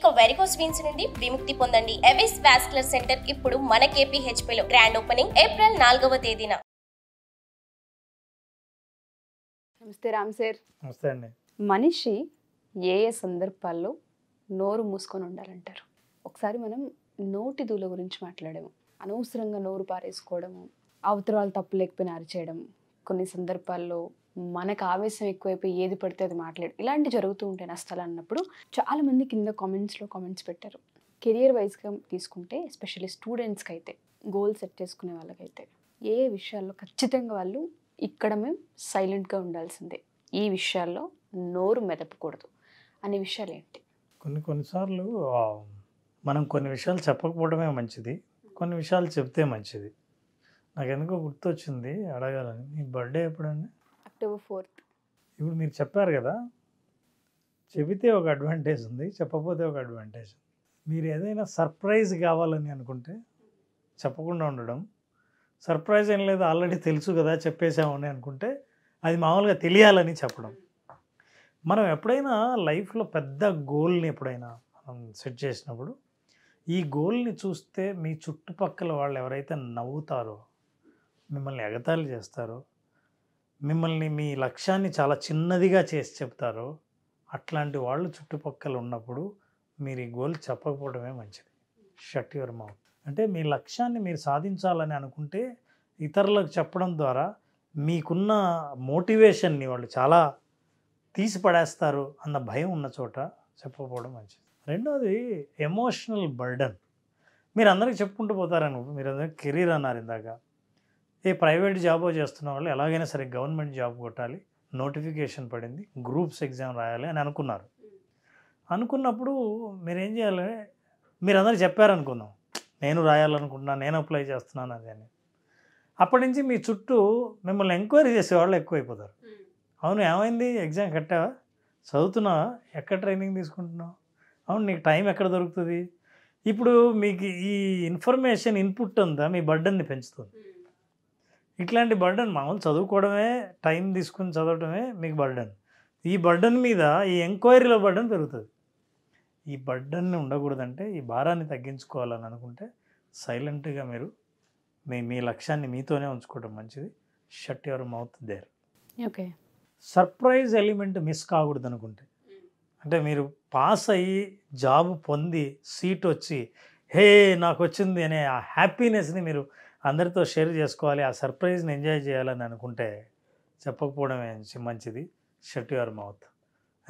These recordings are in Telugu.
ఇక వెరికోస్ వీన్స్ నుండి విముక్తి పొందండి ఎవిస్ వాస్కులర్ సెంటర్ ఇప్పుడు మన లో గ్రాండ్ ఓపెనింగ్ ఏప్రిల్ నాలుగవ తేదీన నమస్తే రామ్ సార్ నమస్తే అండి మనిషి ఏ ఏ సందర్భాల్లో నోరు మూసుకొని ఉండాలంటారు ఒకసారి మనం నోటి దూల గురించి మాట్లాడాము అనవసరంగా నోరు పారేసుకోవడము అవతరాలు తప్పు లేకపోయినా అరిచేయడం కొన్ని సందర్భాల్లో మనకు ఆవేశం ఎక్కువైపోయి ఏది పడితే అది మాట్లాడు ఇలాంటి జరుగుతూ ఉంటాయి నష్టాలు అన్నప్పుడు చాలామంది కింద కామెంట్స్లో కామెంట్స్ పెట్టారు కెరియర్ వైజ్గా తీసుకుంటే ఎస్పెషల్లీ స్టూడెంట్స్కి అయితే గోల్ సెట్ చేసుకునే వాళ్ళకైతే ఏ విషయాల్లో ఖచ్చితంగా వాళ్ళు ఇక్కడ మేము సైలెంట్గా ఉండాల్సిందే ఈ విషయాల్లో నోరు మెదపకూడదు అనే విషయాలు ఏంటి కొన్ని కొన్నిసార్లు మనం కొన్ని విషయాలు చెప్పకపోవడమే మంచిది కొన్ని విషయాలు చెప్తే మంచిది నాకు ఎందుకో గుర్తొచ్చింది అడగాలని నీ బర్త్డే ఎప్పుడన్నా అక్టోబర్ ఫోర్త్ ఇప్పుడు మీరు చెప్పారు కదా చెబితే ఒక అడ్వాంటేజ్ ఉంది చెప్పకపోతే ఒక అడ్వాంటేజ్ మీరు ఏదైనా సర్ప్రైజ్ కావాలని అనుకుంటే చెప్పకుండా ఉండడం సర్ప్రైజ్ ఏం లేదు ఆల్రెడీ తెలుసు కదా చెప్పేసామని అనుకుంటే అది మామూలుగా తెలియాలని చెప్పడం మనం ఎప్పుడైనా లైఫ్లో పెద్ద గోల్ని ఎప్పుడైనా మనం సెట్ చేసినప్పుడు ఈ గోల్ని చూస్తే మీ చుట్టుపక్కల వాళ్ళు ఎవరైతే నవ్వుతారో మిమ్మల్ని ఎగతాళి చేస్తారో మిమ్మల్ని మీ లక్ష్యాన్ని చాలా చిన్నదిగా చేసి చెప్తారో అట్లాంటి వాళ్ళు చుట్టుపక్కల ఉన్నప్పుడు మీరు ఈ గోల్ చెప్పకపోవడమే మంచిది షట్ యువర్ మౌత్ అంటే మీ లక్ష్యాన్ని మీరు సాధించాలని అనుకుంటే ఇతరులకు చెప్పడం ద్వారా మీకున్న మోటివేషన్ని వాళ్ళు చాలా తీసి పడేస్తారు అన్న భయం ఉన్న చోట చెప్పకపోవడం మంచిది రెండోది ఎమోషనల్ బర్డన్ మీరు అందరికీ చెప్పుకుంటూ పోతారని మీరు అందరికీ కెరీర్ అన్నారు ఇందాక ఏ ప్రైవేట్ జాబో చేస్తున్న వాళ్ళు ఎలాగైనా సరే గవర్నమెంట్ జాబ్ కొట్టాలి నోటిఫికేషన్ పడింది గ్రూప్స్ ఎగ్జామ్ రాయాలి అని అనుకున్నారు అనుకున్నప్పుడు మీరేం చేయాలి మీరు అందరు చెప్పారనుకుందాం నేను రాయాలనుకుంటున్నా నేను అప్లై చేస్తున్నాను అది అని అప్పటి నుంచి మీ చుట్టూ మిమ్మల్ని ఎంక్వైరీ చేసేవాళ్ళు ఎక్కువైపోతారు అవును ఏమైంది ఎగ్జామ్ కట్టావా చదువుతున్నావా ఎక్కడ ట్రైనింగ్ తీసుకుంటున్నావు అవును నీకు టైం ఎక్కడ దొరుకుతుంది ఇప్పుడు మీకు ఈ ఇన్ఫర్మేషన్ ఇన్పుట్ అంతా మీ బర్డన్ని పెంచుతుంది ఇట్లాంటి బర్డన్ మామూలు చదువుకోవడమే టైం తీసుకుని చదవడమే మీకు బర్డన్ ఈ బర్డన్ మీద ఈ ఎంక్వైరీలో బర్డన్ పెరుగుతుంది ఈ బర్డన్ని ఉండకూడదంటే ఈ భారాన్ని తగ్గించుకోవాలని అనుకుంటే సైలెంట్గా మీరు మీ మీ లక్ష్యాన్ని మీతోనే ఉంచుకోవడం మంచిది shut your mouth there okay surprise element miss కాకూడదు అనుకుంటే అంటే మీరు పాస్ అయ్యి జాబ్ పొంది సీట్ వచ్చి హే నాకు వచ్చింది అనే ఆ హ్యాపీనెస్ని మీరు అందరితో షేర్ చేసుకోవాలి ఆ సర్ప్రైజ్ని ఎంజాయ్ చేయాలని అనుకుంటే చెప్పకపోవడమే మంచిది షట్ యువర్ మౌత్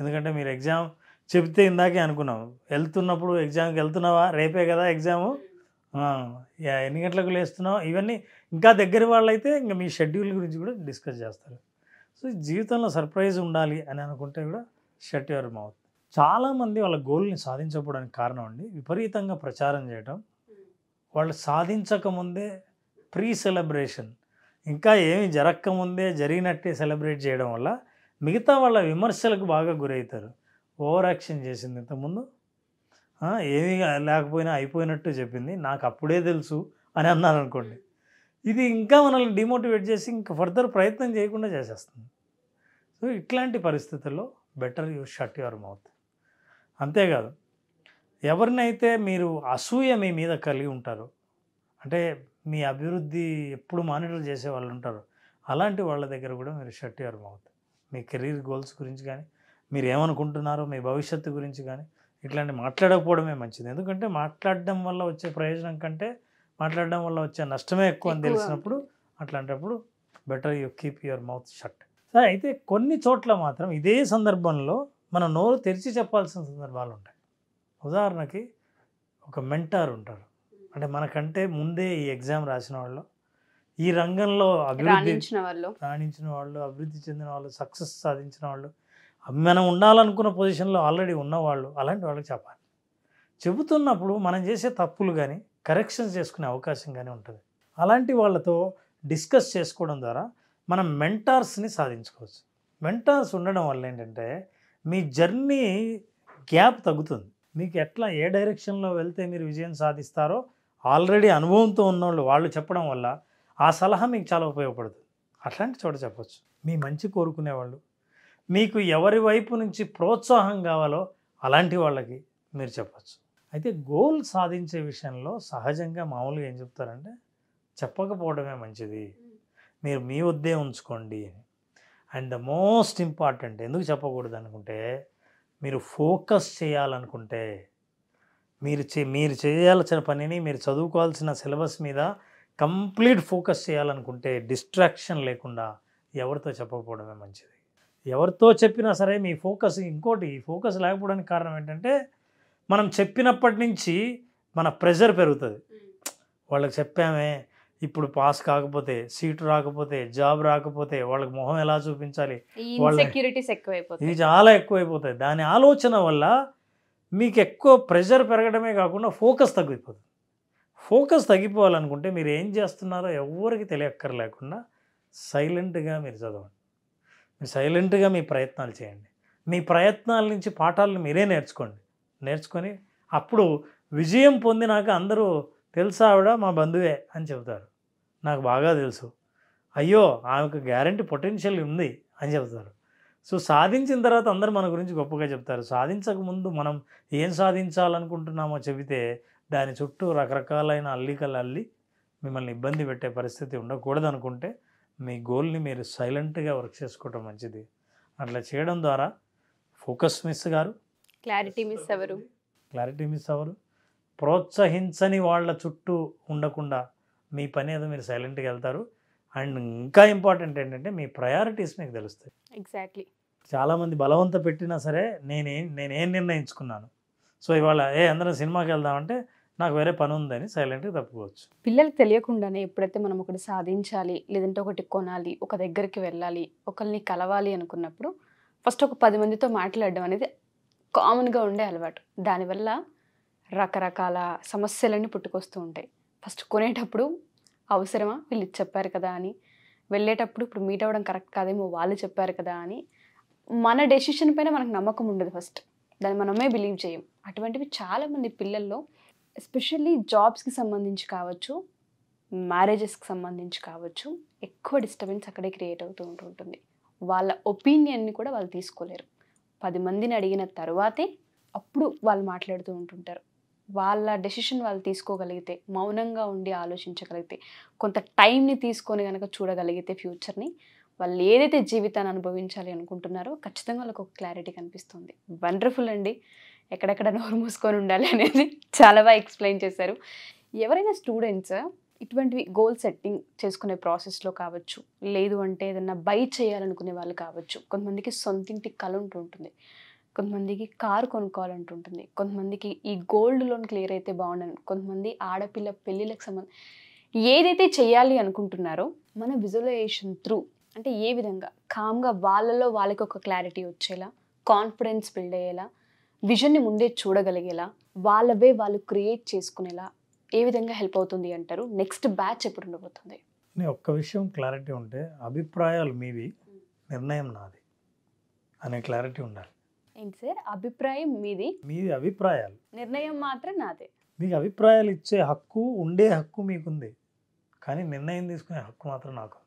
ఎందుకంటే మీరు ఎగ్జామ్ చెప్తే ఇందాకే అనుకున్నాం వెళ్తున్నప్పుడు ఎగ్జామ్కి వెళ్తున్నావా రేపే కదా ఎగ్జాము ఎన్ని గంటలకు లేస్తున్నావు ఇవన్నీ ఇంకా దగ్గర అయితే ఇంకా మీ షెడ్యూల్ గురించి కూడా డిస్కస్ చేస్తారు సో జీవితంలో సర్ప్రైజ్ ఉండాలి అని అనుకుంటే కూడా షట్ యువర్ మౌత్ చాలామంది వాళ్ళ గోల్ని సాధించకపోవడానికి కారణం అండి విపరీతంగా ప్రచారం చేయటం వాళ్ళు సాధించకముందే ప్రీ సెలబ్రేషన్ ఇంకా ఏమి జరగకముందే జరిగినట్టే సెలబ్రేట్ చేయడం వల్ల మిగతా వాళ్ళ విమర్శలకు బాగా గురవుతారు ఓవర్ యాక్షన్ చేసింది ఇంతకుముందు ఏమీ లేకపోయినా అయిపోయినట్టు చెప్పింది నాకు అప్పుడే తెలుసు అని అన్నారు అనుకోండి ఇది ఇంకా మనల్ని డిమోటివేట్ చేసి ఇంకా ఫర్దర్ ప్రయత్నం చేయకుండా చేసేస్తుంది సో ఇట్లాంటి పరిస్థితుల్లో better you shut your mouth అంతేకాదు ఎవరినైతే మీరు అసూయ మీ మీద కలిగి ఉంటారో అంటే మీ అభివృద్ధి ఎప్పుడు మానిటర్ చేసే వాళ్ళు ఉంటారు అలాంటి వాళ్ళ దగ్గర కూడా మీరు షట్ యువర్ మౌత్ మీ కెరీర్ గోల్స్ గురించి కానీ మీరు ఏమనుకుంటున్నారో మీ భవిష్యత్తు గురించి కానీ ఇట్లాంటి మాట్లాడకపోవడమే మంచిది ఎందుకంటే మాట్లాడడం వల్ల వచ్చే ప్రయోజనం కంటే మాట్లాడడం వల్ల వచ్చే నష్టమే ఎక్కువ అని తెలిసినప్పుడు అట్లాంటప్పుడు better you keep your mouth shut సరే అయితే కొన్ని చోట్ల మాత్రం ఇదే సందర్భంలో మన నోరు తెరిచి చెప్పాల్సిన సందర్భాలు ఉంటాయి ఉదాహరణకి ఒక మెంటార్ ఉంటారు అంటే మనకంటే ముందే ఈ ఎగ్జామ్ రాసిన వాళ్ళు ఈ రంగంలో అభివృద్ధి రాణించిన వాళ్ళు అభివృద్ధి చెందిన వాళ్ళు సక్సెస్ సాధించిన వాళ్ళు మనం ఉండాలనుకున్న పొజిషన్లో ఆల్రెడీ ఉన్నవాళ్ళు అలాంటి వాళ్ళకి చెప్పాలి చెబుతున్నప్పుడు మనం చేసే తప్పులు కానీ కరెక్షన్స్ చేసుకునే అవకాశం కానీ ఉంటుంది అలాంటి వాళ్ళతో డిస్కస్ చేసుకోవడం ద్వారా మనం మెంటార్స్ని సాధించుకోవచ్చు మెంటార్స్ ఉండడం వల్ల ఏంటంటే మీ జర్నీ గ్యాప్ తగ్గుతుంది మీకు ఎట్లా ఏ డైరెక్షన్లో వెళ్తే మీరు విజయం సాధిస్తారో ఆల్రెడీ అనుభవంతో ఉన్నవాళ్ళు వాళ్ళు చెప్పడం వల్ల ఆ సలహా మీకు చాలా ఉపయోగపడుతుంది అట్లాంటి చోట చెప్పచ్చు మీ మంచి కోరుకునేవాళ్ళు మీకు ఎవరి వైపు నుంచి ప్రోత్సాహం కావాలో అలాంటి వాళ్ళకి మీరు చెప్పచ్చు అయితే గోల్ సాధించే విషయంలో సహజంగా మామూలుగా ఏం చెప్తారంటే చెప్పకపోవడమే మంచిది మీరు మీ వద్దే ఉంచుకోండి అండ్ ద మోస్ట్ ఇంపార్టెంట్ ఎందుకు చెప్పకూడదు అనుకుంటే మీరు ఫోకస్ చేయాలనుకుంటే మీరు చే మీరు చేయాల్సిన పనిని మీరు చదువుకోవాల్సిన సిలబస్ మీద కంప్లీట్ ఫోకస్ చేయాలనుకుంటే డిస్ట్రాక్షన్ లేకుండా ఎవరితో చెప్పకపోవడమే మంచిది ఎవరితో చెప్పినా సరే మీ ఫోకస్ ఇంకోటి ఫోకస్ లేకపోవడానికి కారణం ఏంటంటే మనం చెప్పినప్పటి నుంచి మన ప్రెషర్ పెరుగుతుంది వాళ్ళకి చెప్పామే ఇప్పుడు పాస్ కాకపోతే సీటు రాకపోతే జాబ్ రాకపోతే వాళ్ళకి మొహం ఎలా చూపించాలి వాళ్ళ ఇది చాలా ఎక్కువైపోతాయి దాని ఆలోచన వల్ల మీకు ఎక్కువ ప్రెషర్ పెరగడమే కాకుండా ఫోకస్ తగ్గిపోతుంది ఫోకస్ తగ్గిపోవాలనుకుంటే మీరు ఏం చేస్తున్నారో ఎవరికి తెలియక్కర్లేకుండా సైలెంట్గా మీరు చదవండి మీరు సైలెంట్గా మీ ప్రయత్నాలు చేయండి మీ ప్రయత్నాల నుంచి పాఠాలను మీరే నేర్చుకోండి నేర్చుకొని అప్పుడు విజయం పొందినాక అందరూ తెలుసా ఆవిడ మా బంధువే అని చెబుతారు నాకు బాగా తెలుసు అయ్యో ఆమెకు గ్యారంటీ పొటెన్షియల్ ఉంది అని చెబుతారు సో సాధించిన తర్వాత అందరూ మన గురించి గొప్పగా చెప్తారు సాధించకముందు మనం ఏం సాధించాలనుకుంటున్నామో చెబితే దాని చుట్టూ రకరకాలైన అల్లికలు అల్లి మిమ్మల్ని ఇబ్బంది పెట్టే పరిస్థితి ఉండకూడదు అనుకుంటే మీ గోల్ని మీరు సైలెంట్గా వర్క్ చేసుకోవటం మంచిది అట్లా చేయడం ద్వారా ఫోకస్ మిస్ గారు క్లారిటీ మిస్ అవ్వరు క్లారిటీ మిస్ అవ్వరు ప్రోత్సహించని వాళ్ళ చుట్టూ ఉండకుండా మీ పని ఏదో మీరు సైలెంట్గా వెళ్తారు అండ్ ఇంకా ఇంపార్టెంట్ ఏంటంటే మీ ప్రయారిటీస్ మీకు తెలుస్తాయి ఎగ్జాక్ట్లీ చాలామంది బలవంత పెట్టినా సరే నేనే నేనేం నిర్ణయించుకున్నాను సో ఇవాళ ఏ అందరం సినిమాకి వెళ్దామంటే నాకు వేరే పని ఉందని సైలెంట్గా తప్పుకోవచ్చు పిల్లలకు తెలియకుండానే ఎప్పుడైతే మనం ఒకటి సాధించాలి లేదంటే ఒకటి కొనాలి ఒక దగ్గరికి వెళ్ళాలి ఒకరిని కలవాలి అనుకున్నప్పుడు ఫస్ట్ ఒక పది మందితో మాట్లాడడం అనేది కామన్గా ఉండే అలవాటు దానివల్ల రకరకాల సమస్యలన్నీ పుట్టుకొస్తూ ఉంటాయి ఫస్ట్ కొనేటప్పుడు అవసరమా వీళ్ళు చెప్పారు కదా అని వెళ్ళేటప్పుడు ఇప్పుడు మీట్ అవ్వడం కరెక్ట్ కాదేమో వాళ్ళు చెప్పారు కదా అని మన డెసిషన్ పైన మనకు నమ్మకం ఉండదు ఫస్ట్ దాన్ని మనమే బిలీవ్ చేయం అటువంటివి చాలామంది పిల్లల్లో ఎస్పెషల్లీ జాబ్స్కి సంబంధించి కావచ్చు మ్యారేజెస్కి సంబంధించి కావచ్చు ఎక్కువ డిస్టర్బెన్స్ అక్కడే క్రియేట్ అవుతూ ఉంటుంటుంది వాళ్ళ ఒపీనియన్ని కూడా వాళ్ళు తీసుకోలేరు పది మందిని అడిగిన తర్వాతే అప్పుడు వాళ్ళు మాట్లాడుతూ ఉంటుంటారు వాళ్ళ డెసిషన్ వాళ్ళు తీసుకోగలిగితే మౌనంగా ఉండి ఆలోచించగలిగితే కొంత టైంని తీసుకొని కనుక చూడగలిగితే ఫ్యూచర్ని వాళ్ళు ఏదైతే జీవితాన్ని అనుభవించాలి అనుకుంటున్నారో ఖచ్చితంగా వాళ్ళకు ఒక క్లారిటీ కనిపిస్తుంది వండర్ఫుల్ అండి ఎక్కడెక్కడ నోరు మూసుకొని ఉండాలి అనేది చాలా బాగా ఎక్స్ప్లెయిన్ చేశారు ఎవరైనా స్టూడెంట్స్ ఇటువంటివి గోల్ సెట్టింగ్ చేసుకునే ప్రాసెస్లో కావచ్చు లేదు అంటే ఏదన్నా బై చేయాలనుకునే వాళ్ళు కావచ్చు కొంతమందికి సొంతింటి కళ ఉంటుంటుంది కొంతమందికి కారు కొనుక్కోవాలంటుంటుంది కొంతమందికి ఈ గోల్డ్ లోన్ క్లియర్ అయితే బాగుండను కొంతమంది ఆడపిల్ల పెళ్ళిళ్ళకి సంబంధం ఏదైతే చేయాలి అనుకుంటున్నారో మన విజువలైజేషన్ త్రూ అంటే ఏ విధంగా కామ్గా వాళ్ళలో వాళ్ళకి ఒక క్లారిటీ వచ్చేలా కాన్ఫిడెన్స్ బిల్డ్ అయ్యేలా విజన్ని ముందే చూడగలిగేలా వాళ్ళవే వాళ్ళు క్రియేట్ చేసుకునేలా ఏ విధంగా హెల్ప్ అవుతుంది అంటారు నెక్స్ట్ బ్యాచ్ ఎప్పుడు ఉండబోతుంది ఒక్క విషయం క్లారిటీ ఉంటే అభిప్రాయాలు మీవి నిర్ణయం నాది అనే క్లారిటీ ఉండాలి ఏంటి సార్ అభిప్రాయం మీది మీది అభిప్రాయాలు నిర్ణయం మాత్రం నాదే మీకు అభిప్రాయాలు ఇచ్చే హక్కు ఉండే హక్కు మీకుంది కానీ నిర్ణయం తీసుకునే హక్కు మాత్రం నాకు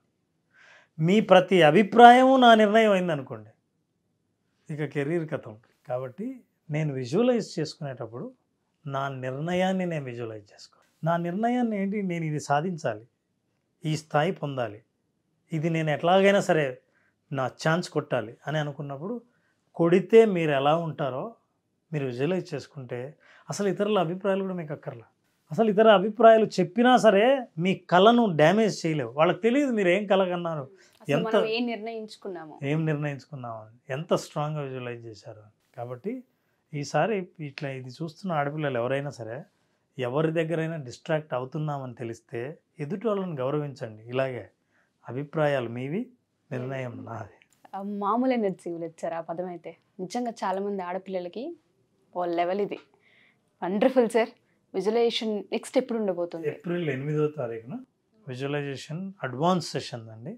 మీ ప్రతి అభిప్రాయము నా నిర్ణయం అయిందనుకోండి ఇక కెరీర్ కథ ఉంటుంది కాబట్టి నేను విజువలైజ్ చేసుకునేటప్పుడు నా నిర్ణయాన్ని నేను విజువలైజ్ చేసుకోను నా నిర్ణయాన్ని ఏంటి నేను ఇది సాధించాలి ఈ స్థాయి పొందాలి ఇది నేను ఎట్లాగైనా సరే నా ఛాన్స్ కొట్టాలి అని అనుకున్నప్పుడు కొడితే మీరు ఎలా ఉంటారో మీరు విజువలైజ్ చేసుకుంటే అసలు ఇతరుల అభిప్రాయాలు కూడా మీకు అక్కర్లా అసలు ఇతర అభిప్రాయాలు చెప్పినా సరే మీ కళను డ్యామేజ్ చేయలేవు వాళ్ళకి తెలియదు మీరు ఏం కలగన్నారు ఎంత నిర్ణయించుకున్నాము ఏం నిర్ణయించుకున్నాము ఎంత స్ట్రాంగ్గా విజువలైజ్ చేశారు కాబట్టి ఈసారి ఇట్లా ఇది చూస్తున్న ఆడపిల్లలు ఎవరైనా సరే ఎవరి దగ్గరైనా డిస్ట్రాక్ట్ అవుతున్నామని తెలిస్తే ఎదుటి వాళ్ళని గౌరవించండి ఇలాగే అభిప్రాయాలు మీవి నిర్ణయం నాది మామూలు జీవులు ఇచ్చారు ఆ పదం అయితే నిజంగా చాలామంది ఆడపిల్లలకి ఓ లెవెల్ ఇది వండర్ఫుల్ సార్ విజువలైజేషన్ నెక్స్ట్ ఎప్పుడు ఉండబోతుంది ఏప్రిల్ ఎనిమిదో తారీఖున విజువలైజేషన్ అడ్వాన్స్ సెషన్ అండి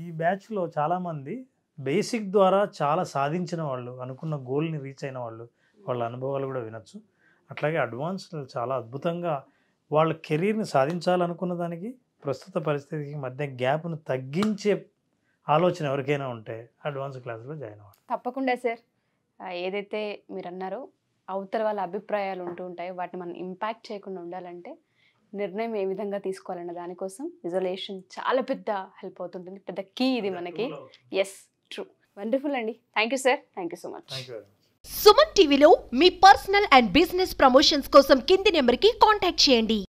ఈ బ్యాచ్లో చాలామంది బేసిక్ ద్వారా చాలా సాధించిన వాళ్ళు అనుకున్న గోల్ని రీచ్ అయిన వాళ్ళు వాళ్ళ అనుభవాలు కూడా వినొచ్చు అట్లాగే అడ్వాన్స్ చాలా అద్భుతంగా వాళ్ళ కెరీర్ని సాధించాలనుకున్న దానికి ప్రస్తుత పరిస్థితికి మధ్య గ్యాప్ను తగ్గించే ఆలోచన ఎవరికైనా ఉంటే అడ్వాన్స్ క్లాసులో జాయిన్ అవ్వండి తప్పకుండా సార్ ఏదైతే మీరు అన్నారో అవతల వాళ్ళ అభిప్రాయాలు ఉంటూ ఉంటాయో వాటిని మనం ఇంపాక్ట్ చేయకుండా ఉండాలంటే నిర్ణయం ఏ విధంగా తీసుకోవాలన్న దానికోసం ఇజోలేషన్ చాలా పెద్ద హెల్ప్ అవుతుంటుంది పెద్ద కీ ఇది మనకి ఎస్ ట్రూ వండర్ఫుల్ అండి thank you sir thank you so much Suman టీవీలో మీ పర్సనల్ అండ్ బిజినెస్ ప్రమోషన్స్ కోసం కింది నెంబర్కి కాంటాక్ట్ చేయండి